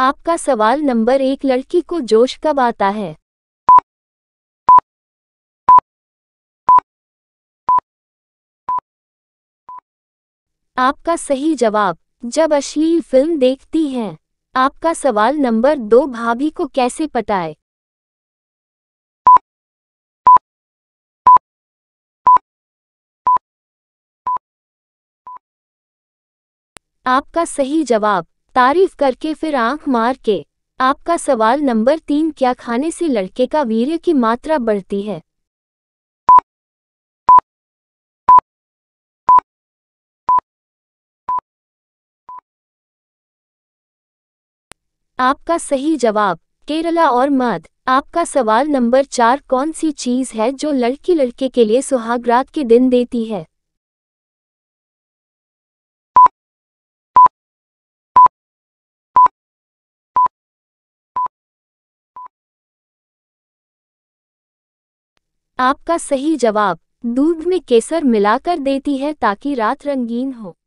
आपका सवाल नंबर एक लड़की को जोश कब आता है आपका सही जवाब जब अश्लील फिल्म देखती हैं आपका सवाल नंबर दो भाभी को कैसे पटाए आपका सही जवाब तारीफ करके फिर आंख मार के आपका सवाल नंबर तीन क्या खाने से लड़के का वीर्य की मात्रा बढ़ती है आपका सही जवाब केरला और मध आपका सवाल नंबर चार कौन सी चीज है जो लड़की लड़के के लिए सुहागरात के दिन देती है आपका सही जवाब दूध में केसर मिलाकर देती है ताकि रात रंगीन हो